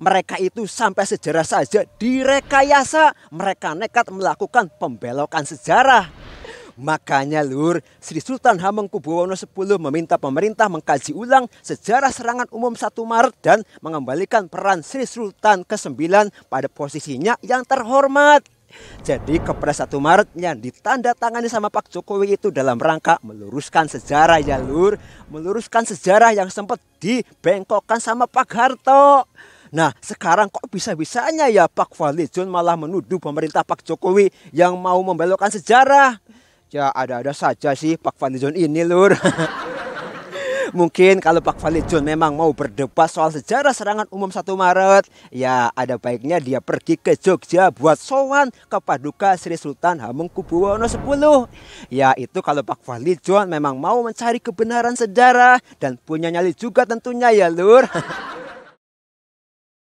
mereka itu sampai sejarah saja direkayasa. Mereka nekat melakukan pembelokan sejarah. Makanya lur, Sri Sultan Hamengkubuwono X meminta pemerintah mengkaji ulang sejarah serangan umum 1 Maret dan mengembalikan peran Sri Sultan ke-9 pada posisinya yang terhormat. Jadi kepres 1 Maret yang ditandatangani sama Pak Jokowi itu dalam rangka meluruskan sejarah ya lur. Meluruskan sejarah yang sempat dibengkokkan sama Pak Harto. Nah sekarang kok bisa-bisanya ya Pak Fadlizon malah menuduh pemerintah Pak Jokowi yang mau membelokkan sejarah. Ya ada-ada saja sih Pak Fadlizon ini lur. Mungkin kalau Pak Jun memang mau berdebat soal sejarah serangan umum 1 Maret, ya ada baiknya dia pergi ke Jogja buat sowan ke Paduka Sri Sultan Hamengkubuwono X. Ya itu kalau Pak Jun memang mau mencari kebenaran sejarah dan punya nyali juga tentunya ya lur.